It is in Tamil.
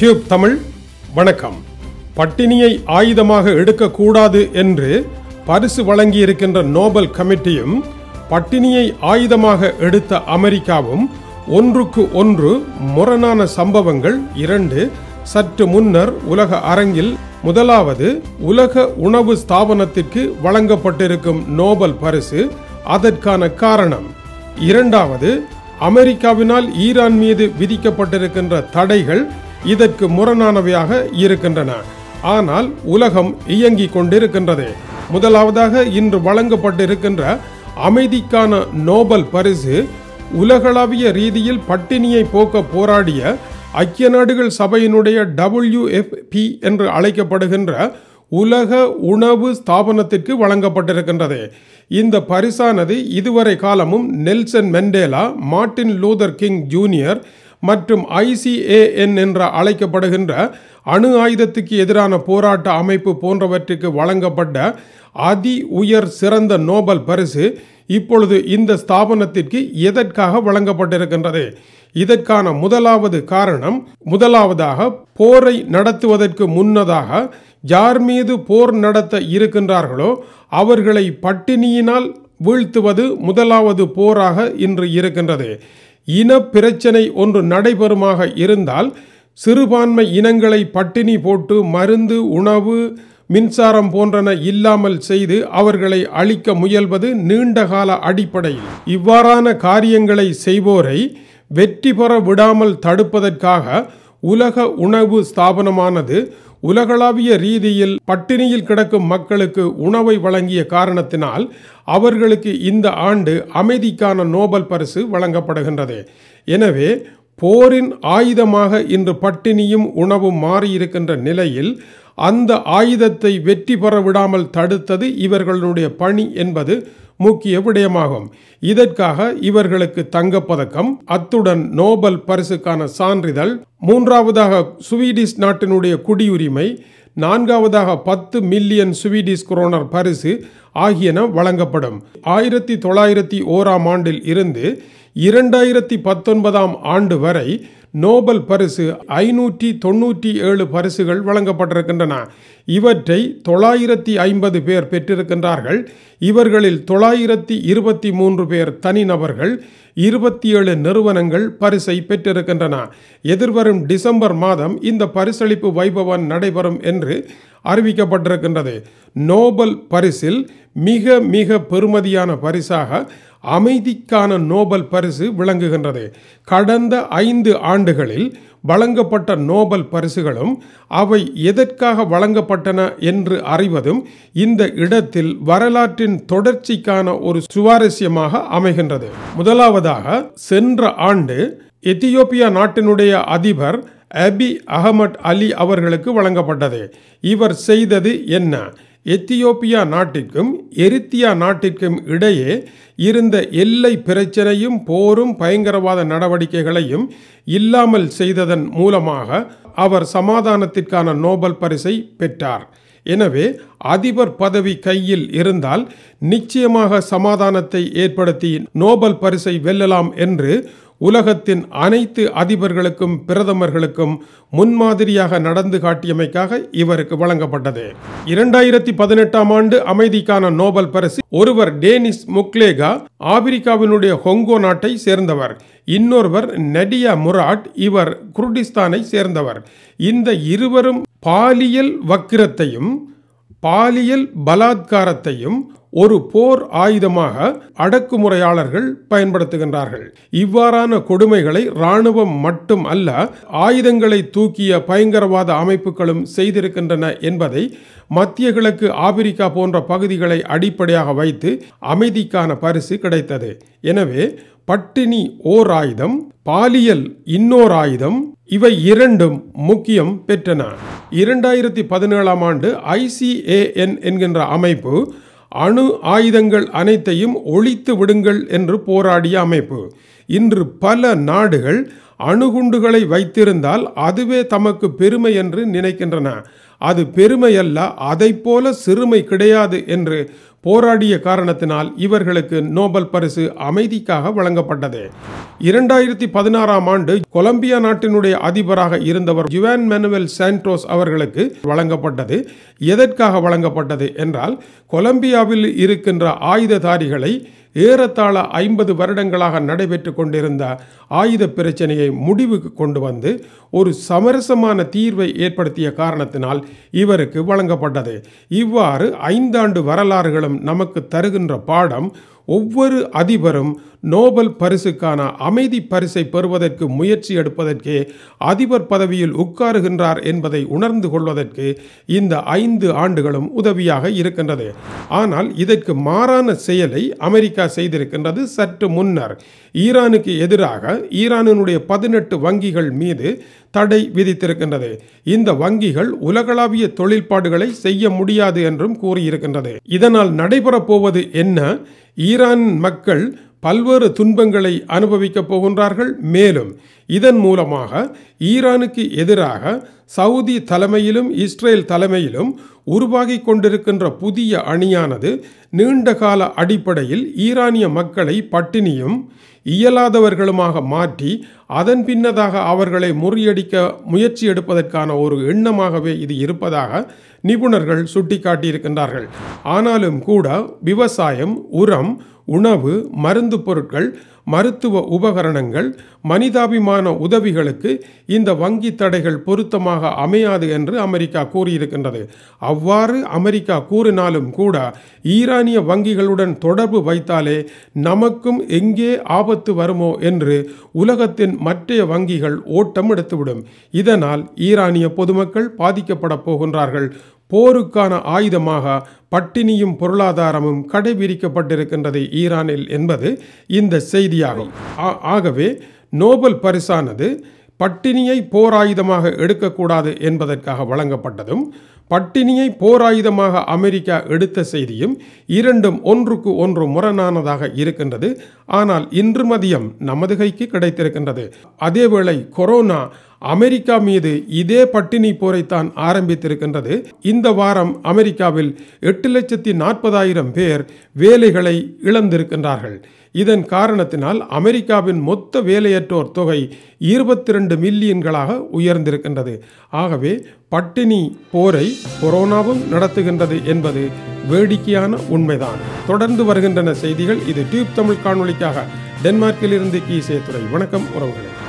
டியூப் தமிழ் வணக்கம் பட்டினியை ஆயுதமாக எடுக்கக்கூடாது என்று பரிசு வழங்கியிருக்கின்ற நோபல் கமிட்டியும் பட்டினியை ஆயுதமாக எடுத்த அமெரிக்காவும் ஒன்றுக்கு ஒன்று முரணான சம்பவங்கள் இரண்டு சற்று முன்னர் உலக அரங்கில் முதலாவது உலக உணவு ஸ்தாபனத்திற்கு வழங்கப்பட்டிருக்கும் நோபல் பரிசு அதற்கான காரணம் இரண்டாவது அமெரிக்காவினால் ஈரான் மீது விதிக்கப்பட்டிருக்கின்ற தடைகள் இதற்கு முரணானவையாக இருக்கின்றன ஆனால் உலகம் இயங்கிக் கொண்டிருக்கின்றது முதலாவதாக இன்று வழங்கப்பட்டிருக்கின்ற அமைதிக்கான நோபல் பரிசு உலகளாவிய ரீதியில் பட்டினியை போக்க போராடிய ஐக்கிய நாடுகள் சபையினுடைய டபிள்யூ எஃப்பி என்று அழைக்கப்படுகின்ற உலக உணவு ஸ்தாபனத்திற்கு வழங்கப்பட்டிருக்கின்றது இந்த பரிசானது இதுவரை காலமும் Nelson Mandela Martin Luther King Junior மற்றும் ஐசிஏஎன் என்ற அழைக்கப்படுகின்ற அணு ஆயுதத்துக்கு எதிரான போராட்ட அமைப்பு போன்றவற்றுக்கு வழங்கப்பட்ட அதி உயர் சிறந்த நோபல் பரிசு இப்பொழுது இந்த ஸ்தாபனத்திற்கு எதற்காக வழங்கப்பட்டிருக்கின்றது இதற்கான முதலாவது காரணம் முதலாவதாக போரை நடத்துவதற்கு முன்னதாக யார் மீது போர் நடத்த இருக்கின்றார்களோ அவர்களை பட்டினியினால் வீழ்த்துவது முதலாவது போராக இன்று இருக்கின்றது இன பிரச்சனை ஒன்று நடைபெறுமாக இருந்தால் சிறுபான்மை இனங்களை பட்டினி போட்டு மருந்து உணவு மின்சாரம் போன்றன இல்லாமல் செய்து அவர்களை அழிக்க முயல்வது நீண்டகால அடிப்படையில் இவ்வாறான காரியங்களை செய்வோரை வெற்றி பெற விடாமல் தடுப்பதற்காக உலக உணவு ஸ்தாபனமானது உலகளாவிய ரீதியில் பட்டினியில் கிடக்கும் மக்களுக்கு உணவை வழங்கிய காரணத்தினால் அவர்களுக்கு இந்த ஆண்டு அமைதிக்கான நோபல் பரிசு வழங்கப்படுகின்றது எனவே போரின் ஆயுதமாக இன்று பட்டினியும் உணவும் மாறியிருக்கின்ற நிலையில் அந்த ஆயுதத்தை வெற்றி பெற விடாமல் தடுத்தது இவர்களுடைய பணி என்பது முக்கிய விடயமாகும் இதற்காக இவர்களுக்கு தங்கப்பதக்கம் அத்துடன் நோபல் பரிசுக்கான சான்றிதழ் மூன்றாவதாக சுவீடிஷ் நாட்டினுடைய குடியுரிமை நான்காவதாக பத்து மில்லியன் சுவீடிஷ் குரோனர் பரிசு ஆகியன வழங்கப்படும் ஆயிரத்தி தொள்ளாயிரத்தி ஓராம் ஆண்டில் இருந்து இரண்டாயிரத்தி பத்தொன்பதாம் ஆண்டு வரை நோபல் பரிசு ஐநூற்றி தொண்ணூற்றி ஏழு பரிசுகள் வழங்கப்பட்டிருக்கின்றன இவற்றை தொள்ளாயிரத்தி ஐம்பது பேர் பெற்றிருக்கின்றார்கள் இவர்களில் தொள்ளாயிரத்தி இருபத்தி மூன்று பேர் தனிநபர்கள் இருபத்தி ஏழு நிறுவனங்கள் பரிசை பெற்றிருக்கின்றன எதிர்வரும் டிசம்பர் மாதம் இந்த பரிசளிப்பு வைபவம் நடைபெறும் என்று அறிவிக்கப்பட்டிருக்கின்றது நோபல் பரிசில் மிக மிக பெருமதியான பரிசாக அமைதிக்கான நோபல் பரிசு விளங்குகின்றது கடந்த ஐந்து ஆண்டுகளில் வழங்கப்பட்ட நோபல் பரிசுகளும் அவை எதற்காக வழங்கப்பட்டன என்று அறிவதும் இந்த இடத்தில் வரலாற்றின் தொடர்ச்சிக்கான ஒரு சுவாரஸ்யமாக அமைகின்றது முதலாவதாக சென்ற ஆண்டு எத்தியோப்பியா நாட்டினுடைய அதிபர் அபி அகமட் அலி அவர்களுக்கு வழங்கப்பட்டது இவர் செய்தது என்ன எத்தியோப்பியா நாட்டிற்கும் எரித்தியா நாட்டிற்கும் இடையே இருந்த எல்லை பிரச்சனையும் போரும் பயங்கரவாத நடவடிக்கைகளையும் இல்லாமல் செய்ததன் மூலமாக அவர் சமாதானத்திற்கான நோபல் பரிசை பெற்றார் எனவே அதிபர் பதவி கையில் இருந்தால் நிச்சயமாக சமாதானத்தை ஏற்படுத்தி நோபல் பரிசை வெல்லலாம் என்று உலகத்தின் அனைத்து அதிபர்களுக்கும் பிரதமர்களுக்கும் முன்மாதிரியாக நடந்து காட்டியமைக்காக இவருக்கு வழங்கப்பட்டது இரண்டாயிரத்தி பதினெட்டாம் ஆண்டு அமைதிக்கான நோபல் பரிசு ஒருவர் டேனிஸ் முக்லேகா ஆப்பிரிக்காவினுடைய ஹொங்கோ நாட்டை சேர்ந்தவர் இன்னொருவர் நடியா முராட் இவர் குர்டிஸ்தானை சேர்ந்தவர் இந்த இருவரும் பாலியல் வக்கிரத்தையும் பாலியல் பலாத்காரத்தையும் ஒரு போர் ஆயுதமாக அடக்குமுறையாளர்கள் பயன்படுத்துகின்றார்கள் இவ்வாறான கொடுமைகளை இராணுவம் மட்டும் அல்ல ஆயுதங்களை தூக்கிய பயங்கரவாத அமைப்புகளும் செய்திருக்கின்றன என்பதை மத்திய கிழக்கு ஆப்பிரிக்கா போன்ற பகுதிகளை அடிப்படையாக வைத்து அமைதிக்கான பரிசு கிடைத்தது எனவே பட்டினி ஓர் ஆயுதம் பாலியல் இன்னோர் ஆயுதம் இவை இரண்டும் முக்கியம் பெற்றன இரண்டாயிரத்தி பதினேழாம் ஆண்டு ஐசிஏஎன் என்கின்ற அமைப்பு அணு ஆயுதங்கள் அனைத்தையும் ஒழித்து விடுங்கள் என்று போராடிய அமைப்பு இன்று பல நாடுகள் அணுகுண்டுகளை வைத்திருந்தால் அதுவே தமக்கு பெருமை என்று நினைக்கின்றன அது பெருமையல்ல அதை போல சிறுமை கிடையாது என்று போராடிய காரணத்தினால் இவர்களுக்கு நோபல் பரிசு அமைதிக்காக வழங்கப்பட்டது இரண்டாயிரத்தி பதினாறாம் ஆண்டு கொலம்பியா நாட்டினுடைய அதிபராக இருந்தவர் ஜுவான் மெனுவல் சான்டோஸ் அவர்களுக்கு வழங்கப்பட்டது எதற்காக வழங்கப்பட்டது என்றால் கொலம்பியாவில் இருக்கின்ற ஆயுததாரிகளை ஏறத்தாழ ஐம்பது வருடங்களாக நடைபெற்று கொண்டிருந்த ஆயுத பிரச்சனையை முடிவுக்கு கொண்டு வந்து ஒரு சமரசமான தீர்வை ஏற்படுத்திய காரணத்தினால் இவருக்கு வழங்கப்பட்டது இவ்வாறு ஐந்தாண்டு வரலாறுகளும் நமக்கு தருகின்ற பாடம் ஒவ்வொரு அதிபரும் நோபல் பரிசுக்கான அமைதி பரிசை பெறுவதற்கு முயற்சி எடுப்பதற்கே அதிபர் பதவியில் உட்காருகின்றார் என்பதை உணர்ந்து கொள்வதற்கு இந்த ஐந்து ஆண்டுகளும் உதவியாக இருக்கின்றது ஆனால் இதற்கு மாறான செயலை அமெரிக்கா செய்திருக்கின்றது சற்று முன்னர் ஈரானுக்கு எதிராக ஈரானினுடைய பதினெட்டு வங்கிகள் மீது தடை விதித்திருக்கின்றது இந்த வங்கிகள் உலகளாவிய தொழில்பாடுகளை செய்ய முடியாது என்றும் கூறியிருக்கின்றது இதனால் நடைபெறப் போவது என்ன ஈரான் மக்கள் பல்வேறு துன்பங்களை அனுபவிக்கப் போகின்றார்கள் மேலும் இதன் மூலமாக ஈரானுக்கு எதிராக சவுதி தலைமையிலும் இஸ்ரேல் தலைமையிலும் உருவாகி கொண்டிருக்கின்ற புதிய அணியானது நீண்டகால அடிப்படையில் ஈரானிய மக்களை பட்டினியும் இயலாதவர்களுமாக மாற்றி அதன் பின்னதாக அவர்களை முறியடிக்க முயற்சி எடுப்பதற்கான ஒரு எண்ணமாகவே இது இருப்பதாக நிபுணர்கள் சுட்டிக்காட்டியிருக்கின்றார்கள் ஆனாலும் கூட விவசாயம் உரம் உணவு மருந்து பொருட்கள் மருத்துவ உபகரணங்கள் மனிதாபிமான உதவிகளுக்கு இந்த வங்கி தடைகள் பொருத்தமாக அமையாது என்று அமெரிக்கா கூறியிருக்கின்றது அவ்வாறு அமெரிக்கா கூறினாலும் கூட ஈரானிய வங்கிகளுடன் தொடர்பு வைத்தாலே நமக்கும் எங்கே ஆபத்து வருமோ என்று உலகத்தின் மற்றைய வங்கிகள் ஓட்டம் எடுத்துவிடும் இதனால் ஈரானிய பொதுமக்கள் பாதிக்கப்பட போகின்றார்கள் போருக்கான ஆயுதமாக பட்டினியும் பொருளாதாரமும் கடைபிடிக்கப்பட்டிருக்கின்றது ஈரானில் என்பது இந்த செய்தியாகும் ஆகவே நோபல் பரிசானது பட்டினியை போராயுதமாக எடுக்கக்கூடாது என்பதற்காக வழங்கப்பட்டதும் பட்டினியை போராயுதமாக அமெரிக்கா எடுத்த செய்தியும் இரண்டும் ஒன்றுக்கு ஒன்று முரணானதாக இருக்கின்றது ஆனால் இன்று மதியம் நமது கைக்கு கிடைத்திருக்கின்றது அதேவேளை கொரோனா அமெரிக்கா மீது இதே பட்டினி போரைத்தான் ஆரம்பித்திருக்கின்றது இந்த வாரம் அமெரிக்காவில் எட்டு லட்சத்தி நாற்பதாயிரம் பேர் வேலைகளை இழந்திருக்கின்றார்கள் இதன் காரணத்தினால் அமெரிக்காவின் மொத்த வேலையற்றோர் தொகை இருபத்தி ரெண்டு மில்லியன்களாக உயர்ந்திருக்கின்றது ஆகவே பட்டினி போரை கொரோனாவும் நடத்துகின்றது என்பது வேடிக்கையான உண்மைதான் தொடர்ந்து வருகின்றன செய்திகள் இது டியூப் தமிழ் காணொலிக்காக டென்மார்க்கிலிருந்து கீசே துறை வணக்கம் உறவுகளே